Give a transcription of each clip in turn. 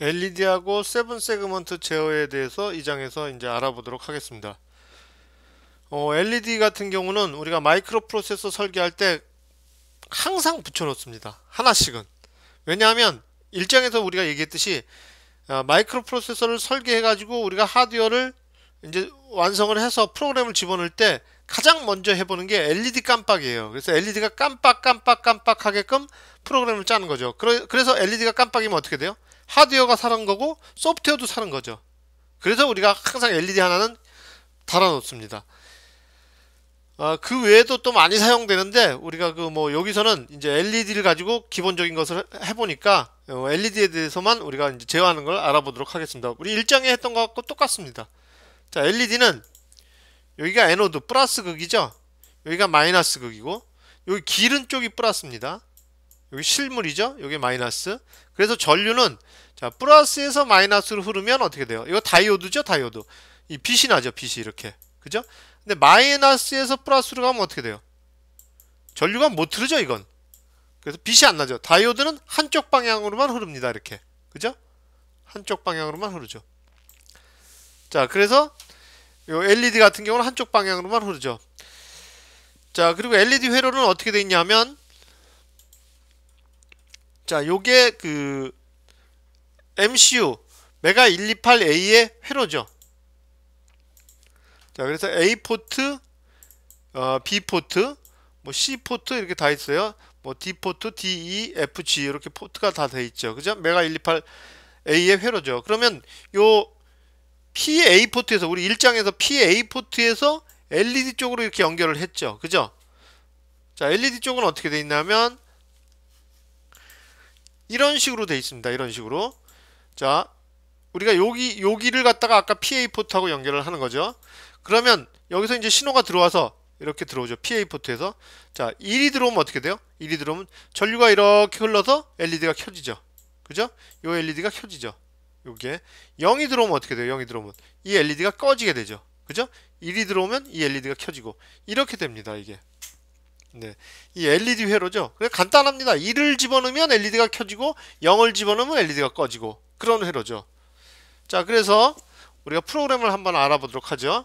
LED하고 세븐 세그먼트 제어에 대해서 이 장에서 이제 알아보도록 하겠습니다. 어, LED 같은 경우는 우리가 마이크로 프로세서 설계할 때 항상 붙여놓습니다. 하나씩은. 왜냐하면 일장에서 우리가 얘기했듯이 아, 마이크로 프로세서를 설계해가지고 우리가 하드웨어를 이제 완성을 해서 프로그램을 집어넣을 때 가장 먼저 해보는 게 LED 깜빡이에요. 그래서 LED가 깜빡 깜빡 깜빡 하게끔 프로그램을 짜는 거죠. 그래서 LED가 깜빡이면 어떻게 돼요? 하드웨어가 사는 거고 소프트웨어도 사는 거죠. 그래서 우리가 항상 LED 하나는 달아놓습니다. 아, 그 외에도 또 많이 사용되는데 우리가 그 뭐 여기서는 이제 LED를 가지고 기본적인 것을 해보니까 LED에 어, 대해서만 우리가 이제 제어하는 걸 알아보도록 하겠습니다. 우리 일정에 했던 것과 똑같습니다. 자 LED는 여기가 에노드 플러스 극이죠. 여기가 마이너스 극이고 여기 길은 쪽이 플러스입니다. 여기 실물이죠. 여기 마이너스. 그래서 전류는 자, 플러스에서 마이너스로 흐르면 어떻게 돼요? 이거 다이오드죠, 다이오드. 이 빛이 나죠, 빛이 이렇게. 그죠? 근데 마이너스에서 플러스로 가면 어떻게 돼요? 전류가 못 흐르죠, 이건. 그래서 빛이 안 나죠. 다이오드는 한쪽 방향으로만 흐릅니다, 이렇게. 그죠? 한쪽 방향으로만 흐르죠. 자, 그래서 이 LED 같은 경우는 한쪽 방향으로만 흐르죠. 자, 그리고 LED 회로는 어떻게 돼 있냐면 자, 요게 그 MCU 메가 128A의 회로죠. 자, 그래서 A 포트, 어, B 포트, 뭐 C 포트 이렇게 다 있어요. 뭐 D 포트, D, E, F, G 이렇게 포트가 다 돼 있죠. 그죠? 메가 128A의 회로죠. 그러면 요 PA 포트에서 우리 일장에서 PA 포트에서 LED 쪽으로 이렇게 연결을 했죠. 그죠? 자, LED 쪽은 어떻게 돼 있냐면 이런 식으로 돼 있습니다. 이런 식으로. 자, 우리가 여기 여기를 갖다가 아까 PA 포트하고 연결을 하는 거죠. 그러면 여기서 이제 신호가 들어와서 이렇게 들어오죠. PA 포트에서. 자, 1이 들어오면 어떻게 돼요? 1이 들어오면 전류가 이렇게 흘러서 LED가 켜지죠. 그죠? 요 LED가 켜지죠. 요게 0이 들어오면 어떻게 돼요? 0이 들어오면 이 LED가 꺼지게 되죠. 그죠? 1이 들어오면 이 LED가 켜지고 이렇게 됩니다. 이게. 네. 이 LED 회로죠. 그래 간단합니다. 1을 집어넣으면 LED가 켜지고 0을 집어넣으면 LED가 꺼지고 그런 회로죠. 자, 그래서 우리가 프로그램을 한번 알아보도록 하죠.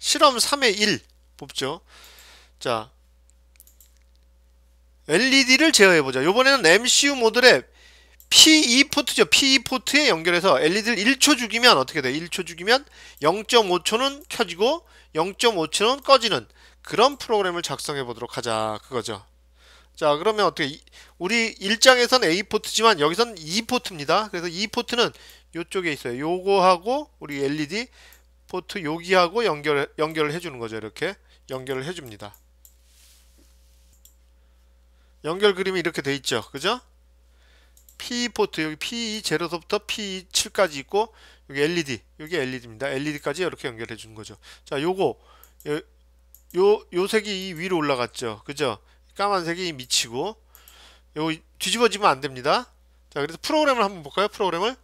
실험 3의 1 뽑죠. 자, LED를 제어해보자. 요번에는 MCU 모델에 p e 포트죠. p e 포트에 연결해서 LED를 1초 죽이면 어떻게 돼? 1초 죽이면 0.5초는 켜지고 0.5초는 꺼지는 그런 프로그램을 작성해 보도록 하자. 그거죠. 자 그러면 어떻게 우리 일장에선 A포트지만 여기선 E포트입니다 그래서 E포트는 이쪽에 있어요 요거하고 우리 LED 포트 여기하고 연결, 연결을 해주는 거죠 이렇게 연결을 해줍니다 연결 그림이 이렇게 돼 있죠 그죠 P포트 여기 p e 제로서부터 P7까지 있고 여기 LED 여기 LED입니다 LED까지 이렇게 연결해 준 거죠 자 요거 요, 요, 요 색이 위로 올라갔죠 그죠 까만색이 미치고 요 뒤집어지면 안 됩니다. 자 그래서 프로그램을 한번 볼까요? 프로그램을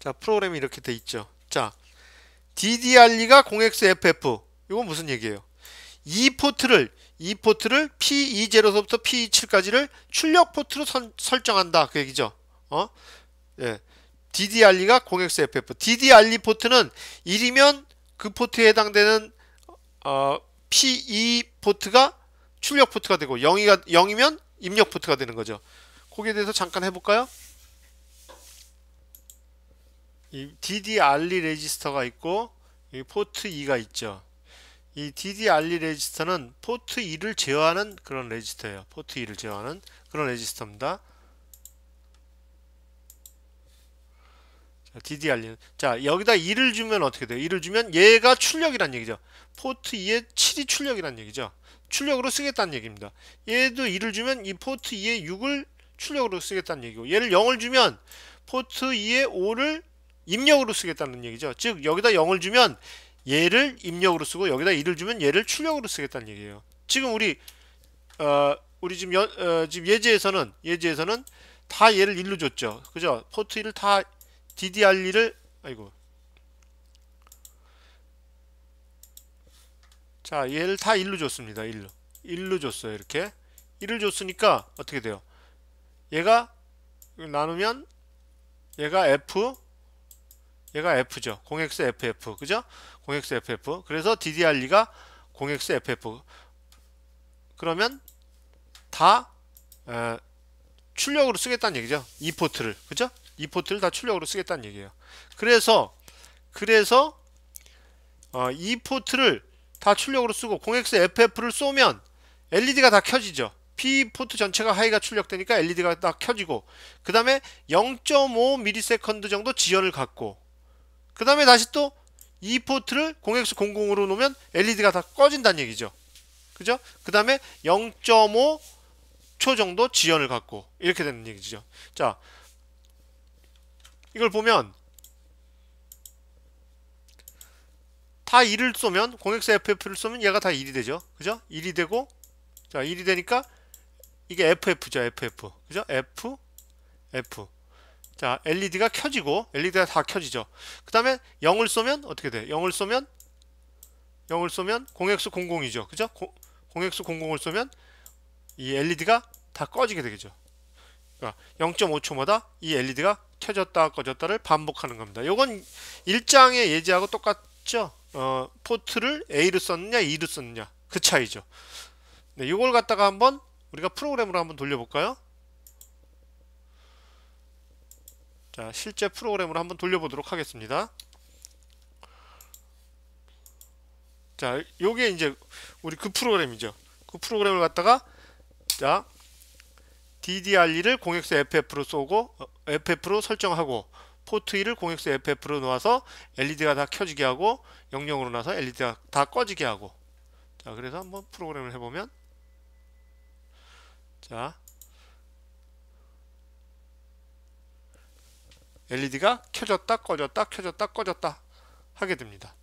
자 프로그램이 이렇게 돼 있죠. 자 DDR2가 0xFF 이건 무슨 얘기예요? 이 포트를 이 포트를 p e 0서부터 p e 7까지를 출력 포트로 선, 설정한다 그 얘기죠. 어? 예. DDR2가 0xFF. DDR2 포트는 1이면 그 포트에 해당되는 어, P2 e 포트가 출력 포트가 되고 0이가 0이면 입력 포트가 되는 거죠. 거기에 대해서 잠깐 해볼까요? 이 DDRE 레지스터가 있고 여 포트 2가 있죠. 이 DDRE 레지스터는 포트 2를 제어하는 그런 레지스터예요. 포트 2를 제어하는 그런 레지스터입니다. DD 알리는 자 여기다 2를 주면 어떻게 돼요? 2를 주면 얘가 출력이란 얘기죠 포트 2에 7이 출력이란 얘기죠 출력으로 쓰겠다는 얘기입니다 얘도 2를 주면 이 포트 2에 6을 출력으로 쓰겠다는 얘기고 얘를 0을 주면 포트 2에 5를 입력으로 쓰겠다는 얘기죠 즉 여기다 0을 주면 얘를 입력으로 쓰고 여기다 2를 주면 얘를 출력으로 쓰겠다는 얘기예요 지금 우리 어, 우리 지금, 연, 어, 지금 예제에서는 예제에서는 다 얘를 1로 줬죠 그죠 포트 1을 다 DDR2를 아이고 자 얘를 다 1로 줬습니다 1로 1로 줬어요 이렇게 1을 줬으니까 어떻게 돼요 얘가 나누면 얘가 F 얘가 F죠 공X FF 그죠 공X FF 그래서 DDR2가 공X FF 그러면 다 에, 출력으로 쓰겠다는 얘기죠 이 포트를 그죠 이 포트를 다 출력으로 쓰겠다는 얘기예요 그래서 그래서 어, 이 포트를 다 출력으로 쓰고 0xff를 쏘면 LED가 다 켜지죠 P 포트 전체가 하이가 출력되니까 LED가 다 켜지고 그 다음에 0.5ms 정도 지연을 갖고 그 다음에 다시 또 이 포트를 0x00으로 놓으면 LED가 다 꺼진다는 얘기죠 그죠? 그 다음에 0.5초 정도 지연을 갖고 이렇게 되는 얘기죠 자 이걸 보면 다 1을 쏘면 공역사 FF를 쏘면 얘가 다 1이 되죠. 그죠? 1이 되고 자 1이 되니까 이게 FF죠. FF. 그죠? F F 자 LED가 켜지고 LED가 다 켜지죠. 그 다음에 0을 쏘면 어떻게 돼? 0을 쏘면 0을 쏘면 공액수 00이죠. 그죠? 고, 공액수 00을 쏘면 이 LED가 다 꺼지게 되겠죠. 그러니까 0.5초마다 이 LED가 켜졌다 꺼졌다를 반복하는 겁니다. 이건 일장의 예제하고 똑같죠. 어, 포트를 A로 썼느냐 E로 썼느냐 그 차이죠. 네, 이걸 갖다가 한번 우리가 프로그램으로 한번 돌려볼까요? 자, 실제 프로그램으로 한번 돌려보도록 하겠습니다. 자, 요게 이제 우리 그 프로그램이죠. 그 프로그램을 갖다가 자, DDR2를 공역수 FF로 쏘고 어, FF로 설정하고 포트 2를 공역수 FF로 놓아서 LED가 다 켜지게 하고 00으로 나서 LED가 다 꺼지게 하고 자 그래서 한번 프로그램을 해보면 자 LED가 켜졌다 꺼졌다 켜졌다 꺼졌다 하게 됩니다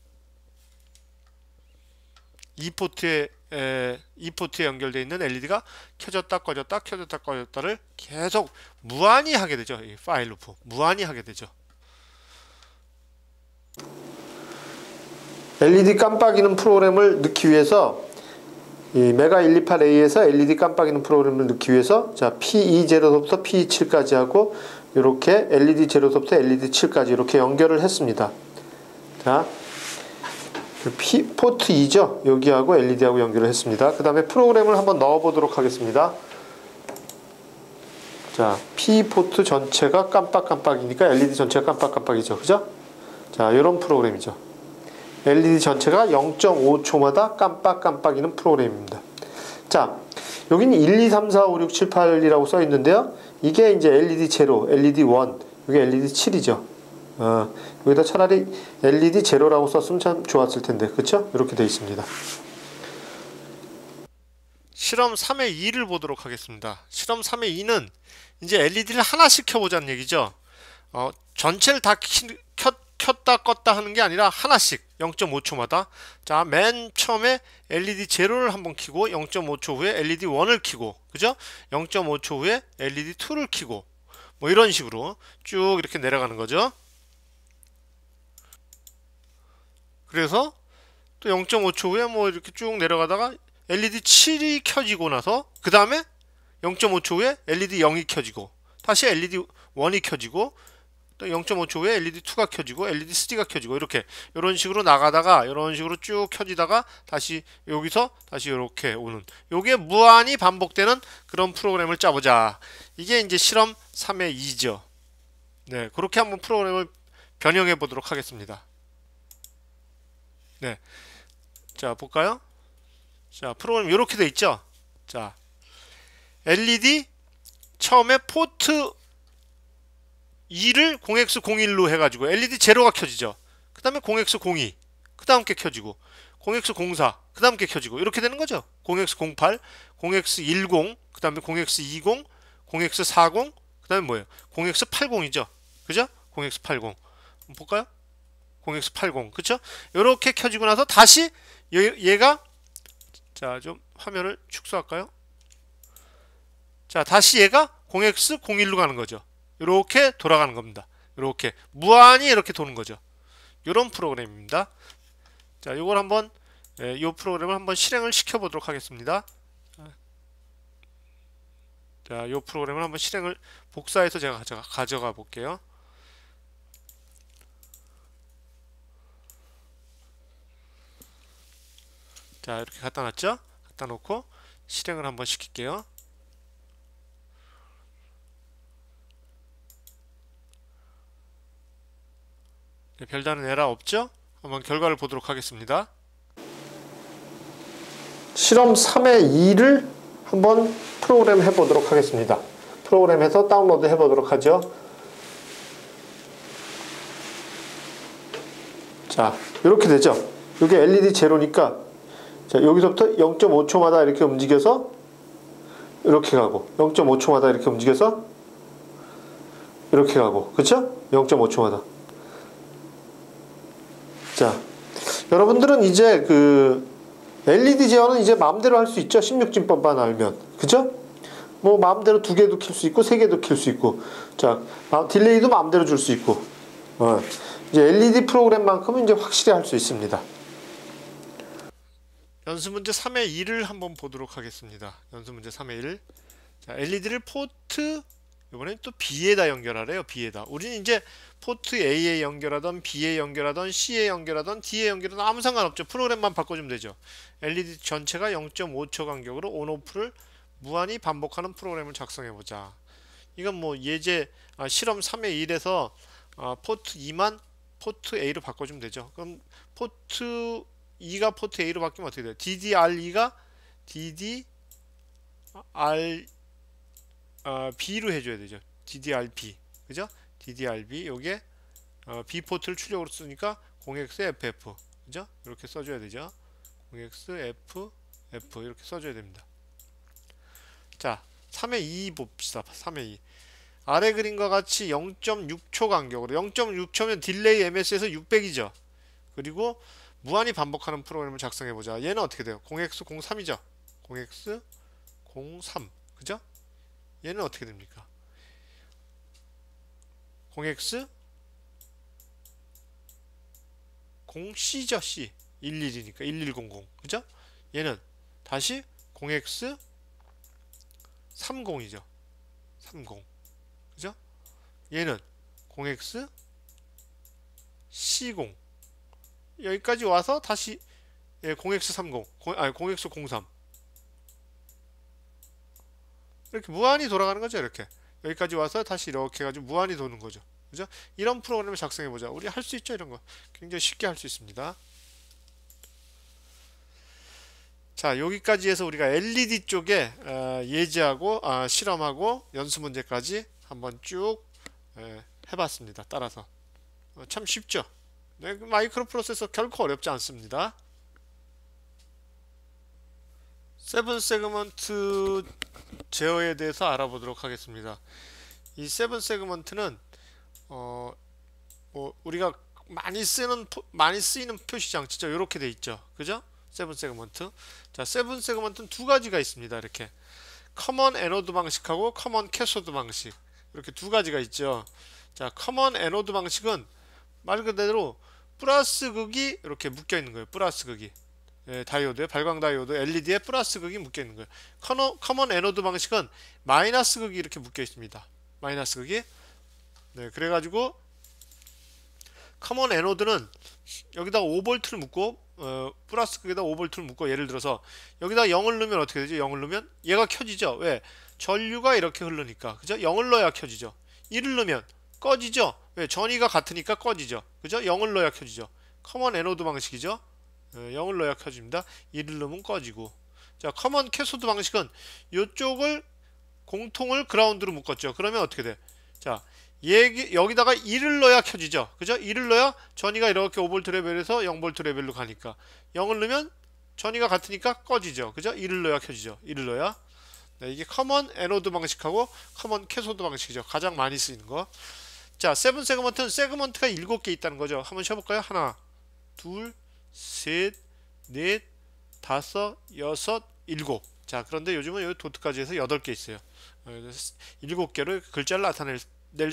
이 포트에 에, 인포트에 연결되어 있는 LED가 켜졌다 꺼졌다 켜졌다 꺼졌다를 계속 무한히 하게 되죠. 이 파일 루프 무한히 하게 되죠. LED 깜빡이는 프로그램을 넣기 위해서 이 메가 128A에서 LED 깜빡이는 프로그램을 넣기 위해서 자 P20부터 e P7까지 e 하고 이렇게 LED 제부터 LED 7까지 이렇게 연결을 했습니다. 자 P, 그 포트 2죠. 여기하고 LED하고 연결을 했습니다. 그 다음에 프로그램을 한번 넣어보도록 하겠습니다. 자, P 포트 전체가 깜빡깜빡이니까 LED 전체가 깜빡깜빡이죠. 그죠? 자, 이런 프로그램이죠. LED 전체가 0.5초마다 깜빡깜빡이는 프로그램입니다. 자, 여기는 1, 2, 3, 4, 5, 6, 7, 8이라고 써 있는데요. 이게 이제 LED 제로, LED 1, 이게 LED 7이죠. 아, 여기다 차라리 LED 제로라고 썼으면 참 좋았을 텐데 그렇죠 이렇게 되어 있습니다 실험 3의 2를 보도록 하겠습니다 실험 3의 2는 이제 LED를 하나씩 켜보자는 얘기죠 어, 전체를 다 키, 켰, 켰다 껐다 하는 게 아니라 하나씩 0.5초마다 자맨 처음에 LED 제로를 한번 키고 0.5초 후에 LED 1을 키고 그죠? 0.5초 후에 LED 2를 키고 뭐 이런 식으로 쭉 이렇게 내려가는 거죠 그래서 또 0.5초 후에 뭐 이렇게 쭉 내려가다가 LED 7이 켜지고 나서 그 다음에 0.5초 후에 LED 0이 켜지고 다시 LED 1이 켜지고 또 0.5초 후에 LED 2가 켜지고 LED 3가 켜지고 이렇게 이런 식으로 나가다가 이런 식으로 쭉 켜지다가 다시 여기서 다시 이렇게 오는 요게 무한히 반복되는 그런 프로그램을 짜보자 이게 이제 실험 3의 2죠 네 그렇게 한번 프로그램을 변형해 보도록 하겠습니다 네. 자, 볼까요? 자, 프로그램 이렇게 돼 있죠? 자. LED 처음에 포트 2를 공엑스 01로 해 가지고 LED 제로가 켜지죠. 그다음에 공엑스 02. 그다음 게 켜지고 공엑스 04. 그다음 게 켜지고 이렇게 되는 거죠. 공엑스 08, 공엑스 10, 그다음에 공엑스 20, 공엑스 40, 그다음에 뭐예요? 공엑스 80이죠. 그죠? 공엑스 80. 볼까요? 공격수 80 그쵸? 이렇게 켜지고 나서 다시 얘가 자 좀 화면을 축소할까요? 자 다시 얘가 공엑스 01로 가는 거죠 이렇게 돌아가는 겁니다 이렇게 무한히 이렇게 도는 거죠 이런 프로그램입니다 자 이걸 한번 이 예, 프로그램을 한번 실행을 시켜 보도록 하겠습니다 자이 프로그램을 한번 실행을 복사해서 제가 가져가, 가져가 볼게요 자 이렇게 갖다 놨죠 갖다 놓고 실행을 한번 시킬게요 네, 별다른 에러 없죠 한번 결과를 보도록 하겠습니다 실험 3의 2를 한번 프로그램 해보도록 하겠습니다 프로그램에서 다운로드 해보도록 하죠 자 이렇게 되죠 이게 LED 제로니까 자, 여기서부터 0.5초마다 이렇게 움직여서 이렇게 가고 0.5초마다 이렇게 움직여서 이렇게 가고 그쵸? 0.5초마다 자 여러분들은 이제 그 LED 제어는 이제 마음대로 할 수 있죠 16진법만 알면 그죠? 뭐 마음대로 두 개도 킬수 있고 세 개도 킬수 있고 자 딜레이도 마음대로 줄 수 있고 어. 이제 LED 프로그램만큼은 이제 확실히 할 수 있습니다 연습문제 3의 1을 한번 보도록 하겠습니다. 연습문제 3의 1. 자, LED를 포트 이번엔 또 B에다 연결하래요. B에다. 우리는 이제 포트 A에 연결하던 B에 연결하던 C에 연결하던 D에 연결하던 아무 상관없죠. 프로그램만 바꿔주면 되죠. LED 전체가 0.5초 간격으로 온오프를 무한히 반복하는 프로그램을 작성해보자. 이건 뭐 예제 아, 실험 3의 1에서 아, 포트 2만 포트 A로 바꿔주면 되죠. 그럼 포트 2가 포트 A로 바뀌면 어떻게 돼요? DDR2가 DDR 어, 아, B로 해줘야 되죠. DDRB 그죠? DDRB 요게 어, B 포트를 출력으로 쓰니까 0xFF 그죠? 이렇게 써줘야 되죠. 0xFF 이렇게 써줘야 됩니다. 자 3의 2 봅시다. 3의 2 아래 그림과 같이 0.6초 간격으로 0.6초면 딜레이 MS에서 600이죠. 그리고 무한히 반복하는 프로그램을 작성해보자 얘는 어떻게 돼요? 0x 03이죠 0x 03 그죠? 얘는 어떻게 됩니까? 0x 0c죠 c 11이니까 1100 그죠? 얘는 다시 0x 30이죠 30 그죠? 얘는 0x C0 여기까지 와서 다시 예, 0x30 공, 아니 0x03 이렇게 무한히 돌아가는 거죠 이렇게 여기까지 와서 다시 이렇게 해가지고 무한히 도는 거죠 그죠? 이런 프로그램을 작성해보자 우리 할 수 있죠 이런 거 굉장히 쉽게 할 수 있습니다 자 여기까지 해서 우리가 LED 쪽에 어, 예제하고 아, 실험하고 연습 문제까지 한번 쭉 예, 해봤습니다 따라서 어, 참 쉽죠 네, 그 마이크로 프로세서 결코 어렵지 않습니다. 세븐 세그먼트 제어에 대해서 알아보도록 하겠습니다. 이 세븐 세그먼트는 어, 뭐 우리가 많이 쓰는 많이 쓰이는 표시 장치죠. 이렇게 돼 있죠. 그죠? 세븐 세그먼트. 자, 세븐 세그먼트는 두 가지가 있습니다. 이렇게 커먼 에너드 방식하고 커먼 캐소드 방식 이렇게 두 가지가 있죠. 자, 커먼 에노드 방식은 말 그대로 플러스 극이 이렇게 묶여 있는 거예요. 플러스 극이 예, 다이오드에 발광 다이오드 LED에 플러스 극이 묶여 있는 거예요. 커너, 커먼 에노드 방식은 마이너스 극이 이렇게 묶여 있습니다. 마이너스 극이 네, 그래가지고 커먼 에노드는 여기다 5볼트를 묶고 어, 플러스 극에다 5볼트를 묶고 예를 들어서 여기다 0을 넣으면 어떻게 되죠? 0을 넣으면 얘가 켜지죠. 왜? 전류가 이렇게 흐르니까. 그죠? 0을 넣어야 켜지죠. 1을 넣으면 꺼지죠. 왜? 예, 전이가 같으니까 꺼지죠. 그죠? 0을 넣어야 켜지죠. 커먼 에노드 방식이죠. 0을 넣어야 켜집니다. 1을 넣으면 꺼지고 자 커먼 캐소드 방식은 이쪽을 공통을 그라운드로 묶었죠. 그러면 어떻게 돼? 자 얘기, 여기다가 1을 넣어야 켜지죠. 그죠? 1을 넣어야 전이가 이렇게 5V 레벨에서 0V 레벨로 가니까 0을 넣으면 전이가 같으니까 꺼지죠. 그죠? 1을 넣어야 켜지죠. 1을 넣어야 네, 이게 커먼 에노드 방식하고 커먼 캐소드 방식이죠. 가장 많이 쓰이는 거. 자 세븐 세그먼트는 세그먼트가 7개 있다는 거죠 한번 쉬볼까요 하나 둘셋넷 다섯 여섯 일곱 자 그런데 요즘은 여기 도트까지 해서 8개 있어요 어, 일곱 개로 그 글자를 나타낼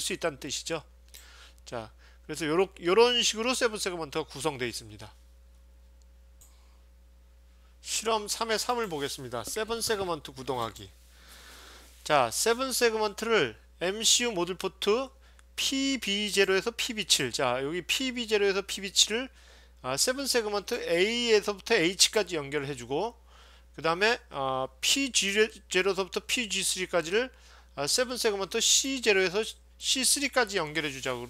수 있다는 뜻이죠 자 그래서 요런, 요런 식으로 세븐 세그먼트가 구성되어 있습니다 실험 3의 3을 보겠습니다 세븐 세그먼트 구동하기 자 세븐 세그먼트를 MCU 모듈 포트 PB0에서 PB7 자 여기 PB0에서 PB7을 아, 7 세그먼트 A에서부터 H까지 연결을 해주고 그 다음에 아, PG0에서부터 PG3까지를 아, 7 세그먼트 C0에서 C3까지 연결해 주자고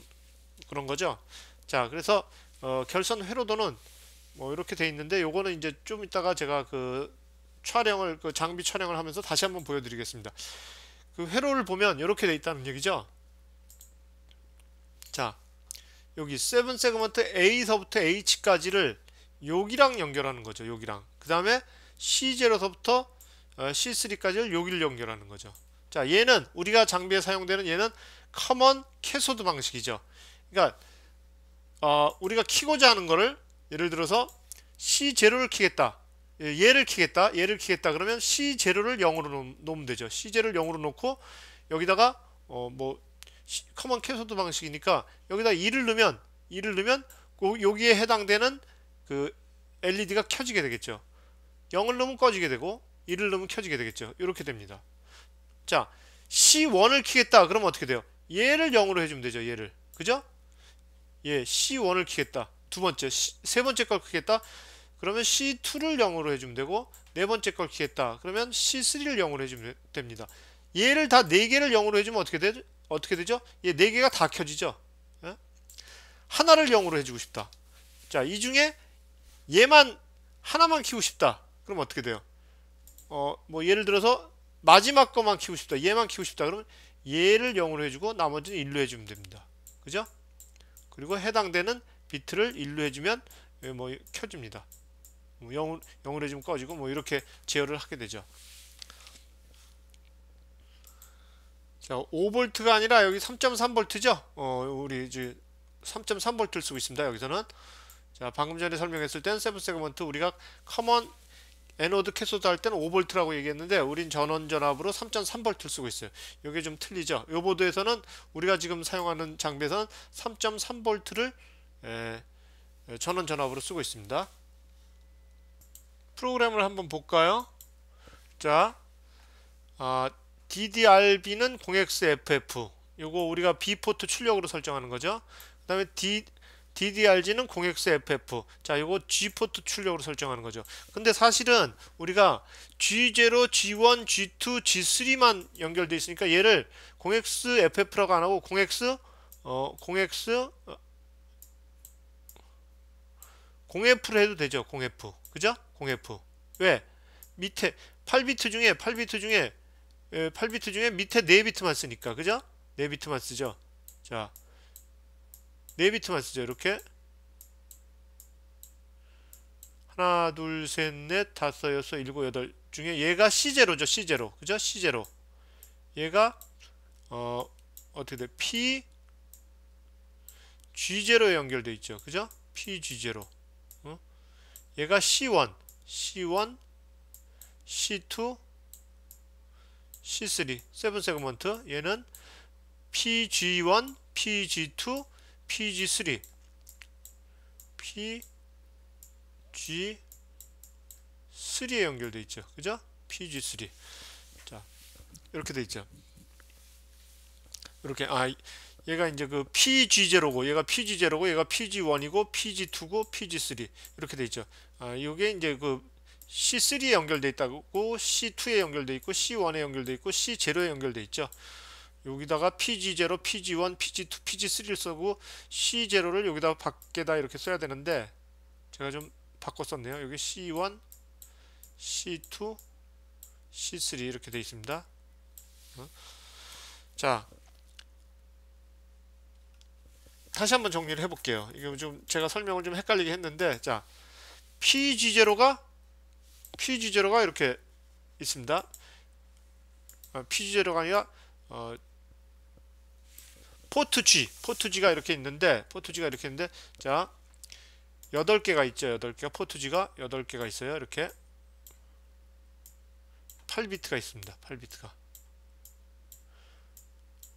그런 거죠 자 그래서 어, 결선 회로도는 뭐 이렇게 돼 있는데 요거는 이제 좀 이따가 제가 그 촬영을 그 장비 촬영을 하면서 다시 한번 보여드리겠습니다 그 회로를 보면 이렇게 돼 있다는 얘기죠 자 여기 세븐 세그먼트 A서부터 H까지를 여기랑 연결하는 거죠 여기랑 그 다음에 C0서부터 어, C3까지를 여기를 연결하는 거죠 자 얘는 우리가 장비에 사용되는 얘는 커먼 캐소드 방식이죠 그러니까 어, 우리가 키고자 하는 거를 예를 들어서 C0를 키겠다 예, 얘를 키겠다 얘를 키겠다 그러면 C0를 0으로 놓, 으면 되죠 C0를 0으로 놓고 여기다가 어, 뭐 커먼 캡소드 방식이니까 여기다 2를 넣으면 2를 넣으면 여기에 해당되는 그 LED가 켜지게 되겠죠 0을 넣으면 꺼지게 되고 1을 넣으면 켜지게 되겠죠 이렇게 됩니다 자 C1을 키겠다 그러면 어떻게 돼요 얘를 0으로 해주면 되죠 얘를 그죠 예 C1을 키겠다 두 번째 C, 세 번째 걸 키겠다 그러면 C2를 0으로 해주면 되고 네 번째 걸 키겠다 그러면 C3를 0으로 해주면 됩니다 얘를 다 4개를 0으로 해주면 어떻게 되죠 어떻게 되죠? 얘 네 개가 다 켜지죠. 예? 하나를 0으로 해주고 싶다. 자, 이 중에 얘만 하나만 키우고 싶다. 그럼 어떻게 돼요? 어, 뭐 예를 들어서 마지막 거만 키우고 싶다. 얘만 키우고 싶다. 그러면 얘를 0으로 해주고 나머지는 1로 해주면 됩니다. 그죠? 그리고 해당되는 비트를 1로 해주면 뭐 켜집니다. 0, 뭐 0으로 해주면 꺼지고 뭐 이렇게 제어를 하게 되죠. 자, 5V가 아니라 여기 3.3V죠? 어, 우리 이제 3.3V를 쓰고 있습니다. 여기서는. 자, 방금 전에 설명했을 땐 세븐 세그먼트 우리가 커먼 에노드 캐소드 할 때는 5V라고 얘기했는데 우린 전원 전압으로 3.3V를 쓰고 있어요. 이게 좀 틀리죠. 요 보드에서는 우리가 지금 사용하는 장비에서는 3.3V를 전원 전압으로 쓰고 있습니다. 프로그램을 한번 볼까요? 자, 아, DDRB는 공엑스 FF 요거 우리가 B포트 출력으로 설정하는 거죠 그 다음에 DDRG는 공엑스 FF 자 요거 G포트 출력으로 설정하는 거죠 근데 사실은 우리가 G0, G1, G2, G3만 연결되어 있으니까 얘를 공엑스 FF라고 안하고 공엑스 어 공엑스 어, 공F로 해도 되죠 공F 그죠? 공F 왜? 밑에 8비트 중에 8비트 중에 8비트 예, 중에 밑에 4비트만 쓰니까 그죠? 4비트만 쓰죠 자 4비트만 쓰죠 이렇게 하나 둘셋넷 다섯 여섯 일곱 여덟 중에 얘가 C0죠 C0 그죠? C0 얘가 어 어떻게 돼? P G0에 연결돼 있죠 그죠? P G0 어? 얘가 C1 C1 C2 C3 세븐 세그먼트 얘는 PG1, PG2, PG3 PG3에 연결돼 있죠. 그죠? PG3 자 이렇게 돼 있죠. 이렇게 아 얘가 이제 그 PG0고 얘가 PG0고 얘가 PG1이고 PG2고 PG3 이렇게 돼 있죠. 아 이게 이제 그 C3에 연결돼 있다고 C2에 연결돼 있고 C1에 연결돼 있고 C0에 연결돼 있죠. 여기다가 PG0, PG1, PG2, PG3를 쓰고 C0를 여기다 밖에다 이렇게 써야 되는데 제가 좀 바꿨었네요. 여기 C1, C2, C3 이렇게 돼 있습니다. 어? 자 다시 한번 정리를 해볼게요. 이게 좀 제가 설명을 좀 헷갈리게 했는데 자 PG0가 퀴즈 제로가 이렇게 있습니다. 퀴즈 어, 제로가 아니라 어, 포트 G, 포트 G가 이렇게 있는데 포트 G가 이렇게 있는데 자 8개가 있죠. 8개 가 포트 G가 8개가 있어요. 이렇게 8비트가 있습니다. 8비트가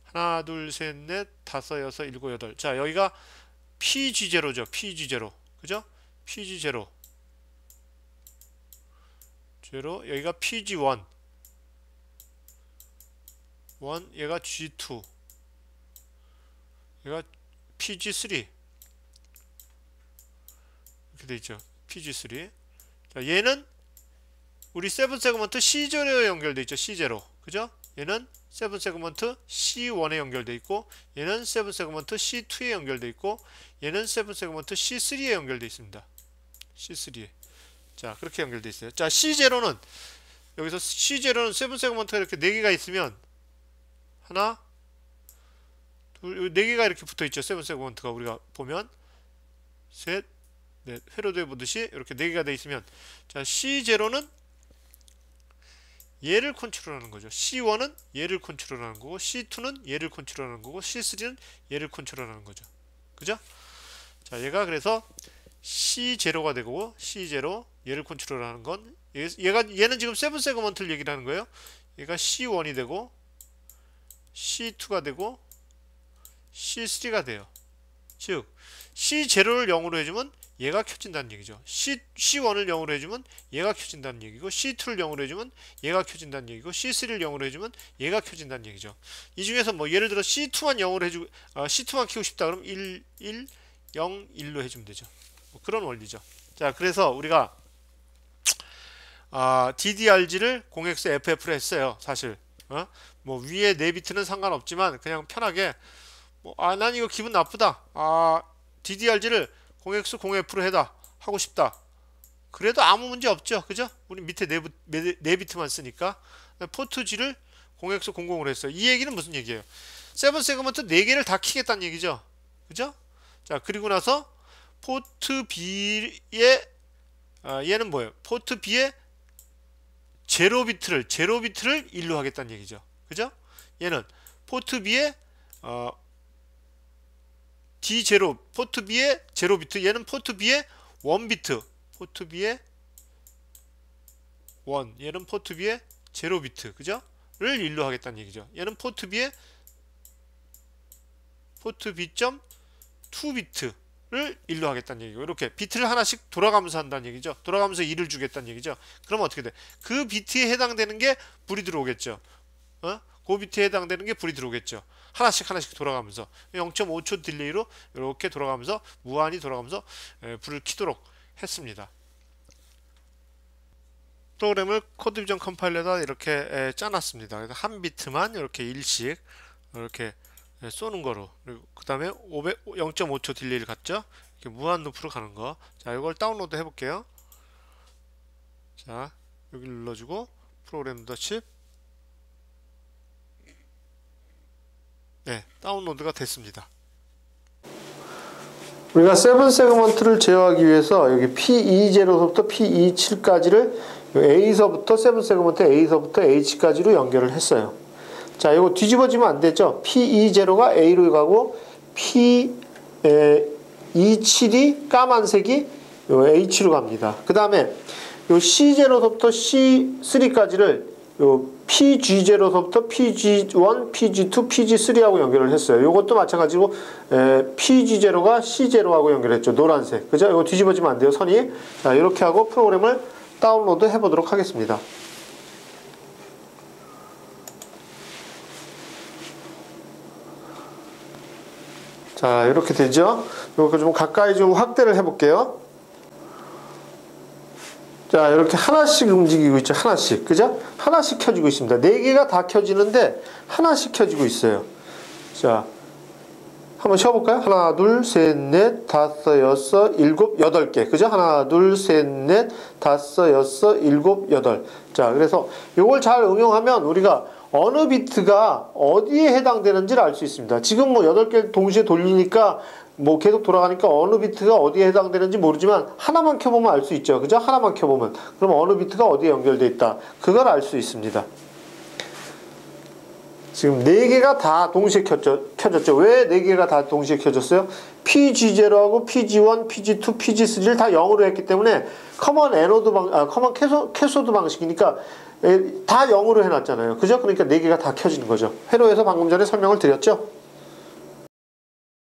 하나 둘셋넷 다섯 여섯 일곱 여덟 자 여기가 PG0죠. PG0 그죠? PG0 죄로 여기가 PG1 1 얘가 G2 얘가 PG3 이렇게 돼 있죠. PG3 자, 얘는 우리 세븐 세그먼트 C0에 연결되어 있죠. C0 그죠? 얘는 세븐 세그먼트 C1에 연결되어 있고 얘는 세븐 세그먼트 C2에 연결되어 있고 얘는 세븐 세그먼트 C3에 연결되어 있습니다. C3에 자 그렇게 연결돼 있어요 자 C0는 여기서 C0는 세븐 세그먼트가 이렇게 4개가 있으면 하나 둘, 4개가 이렇게 붙어있죠 세븐 세그먼트가 우리가 보면 셋 넷, 회로도 해보듯이 이렇게 4개가 돼 있으면 자 C0는 얘를 컨트롤하는 거죠 C1은 얘를 컨트롤하는 거고 C2는 얘를 컨트롤하는 거고 C3는 얘를 컨트롤하는 거죠 그죠? 자 얘가 그래서 C0가 되고 C0 얘를 컨트롤하는 건 얘가 얘는 지금 세븐 세그먼트를 얘기를 하는 거예요. 얘가 C1이 되고 C2가 되고 C3가 돼요. 즉 C0를 0으로 해주면 얘가 켜진다는 얘기죠. C, C1을 0으로 해주면 얘가 켜진다는 얘기고 C2를 0으로 해주면 얘가 켜진다는 얘기고 C3를 0으로 해주면 얘가 켜진다는 얘기죠. 이 중에서 뭐 예를 들어 C2만 0으로 해주고 아, 어, C2만 키우고 싶다 그럼 1, 1, 0, 1로 해주면 되죠. 뭐 그런 원리죠. 자 그래서 우리가 아, DDRG를 공엑스 FF로 했어요. 사실. 어? 뭐 위에 네 비트는 상관없지만 그냥 편하게 뭐, 아, 난 이거 기분 나쁘다. 아, DDRG를 공엑스 공F로 해다 하고 싶다. 그래도 아무 문제 없죠. 그죠? 우리 밑에 네, 네, 네 비트만 쓰니까. 포트 G를 공엑스 공공으로 했어요. 이 얘기는 무슨 얘기예요? 세븐 세그먼트 4개를 다 키겠다는 얘기죠. 그죠? 자, 그리고 나서 포트 B에 아, 얘는 뭐예요? 포트 B에 제로 비트를 제로 비트를 1로 하겠다는 얘기죠. 그죠? 얘는 포트 B에 어, D 제로 포트 B에 제로 비트 얘는 포트 B에 1 비트 포트 B에 1 얘는 포트 B에 제로 비트 그죠? 를 1로 하겠다는 얘기죠. 얘는 포트 B에 포트 B.2 비트 를 일로 하겠다는 얘기고 이렇게 비트를 하나씩 돌아가면서 한다는 얘기죠. 돌아가면서 일을 주겠다는 얘기죠. 그럼 어떻게 돼? 그 비트에 해당되는 게 불이 들어오겠죠. 어? 그 비트에 해당되는 게 불이 들어오겠죠. 하나씩 하나씩 돌아가면서 0.5초 딜레이로 이렇게 돌아가면서 무한히 돌아가면서 불을 켜도록 했습니다. 프로그램을 코드 비전 컴파일러다 이렇게 짜놨습니다. 한 비트만 이렇게 일씩 이렇게 네, 쏘는 거로 그리고 그 다음에 0.5초 딜레이를 갖죠 무한 루프로 가는 거 자 이걸 다운로드 해볼게요 자 여기 눌러주고 프로그램 더칩 네 다운로드가 됐습니다 우리가 세븐 세그먼트를 제어하기 위해서 여기 P20서부터 e P27까지를 e A서부터 세븐 세그먼트 A서부터 H까지로 연결을 했어요 자, 이거 뒤집어지면 안 되죠? P20가 e A로 가고 P27이 e e 까만색이 요 H로 갑니다. 그 다음에 요 C0부터 C3까지를 요 PG0부터 PG1, PG2, PG3하고 연결을 했어요. 이것도 마찬가지로 PG0가 C0하고 연결했죠. 노란색. 그죠? 이거 뒤집어지면 안 돼요. 선이. 자, 이렇게 하고 프로그램을 다운로드 해보도록 하겠습니다. 자 이렇게 되죠 이렇게 좀 가까이 좀 확대를 해 볼게요 자 이렇게 하나씩 움직이고 있죠 하나씩 그죠 하나씩 켜지고 있습니다 네 개가 다 켜지는데 하나씩 켜지고 있어요 자 한번 쉬어볼까요 하나 둘 셋 넷 다섯 여섯 일곱 여덟 개 그죠 하나 둘 셋 넷 다섯 여섯 일곱 여덟 자 그래서 이걸 잘 응용하면 우리가 어느 비트가 어디에 해당되는지를 알 수 있습니다. 지금 뭐 8개 동시에 돌리니까 뭐 계속 돌아가니까 어느 비트가 어디에 해당되는지 모르지만 하나만 켜보면 알 수 있죠. 그죠? 하나만 켜보면. 그럼 어느 비트가 어디에 연결돼 있다. 그걸 알 수 있습니다. 지금 4개가 다 동시에 켜져, 켜졌죠. 왜 4개가 다 동시에 켜졌어요? PG0하고 PG1, PG2, PG3를 다 0으로 했기 때문에 커먼 에노드 방, 아, 커먼 캐소, 캐소드 방식이니까 예, 다 0으로 해놨잖아요. 그죠? 그러니까 4개가 다 켜지는 거죠. 회로에서 방금 전에 설명을 드렸죠?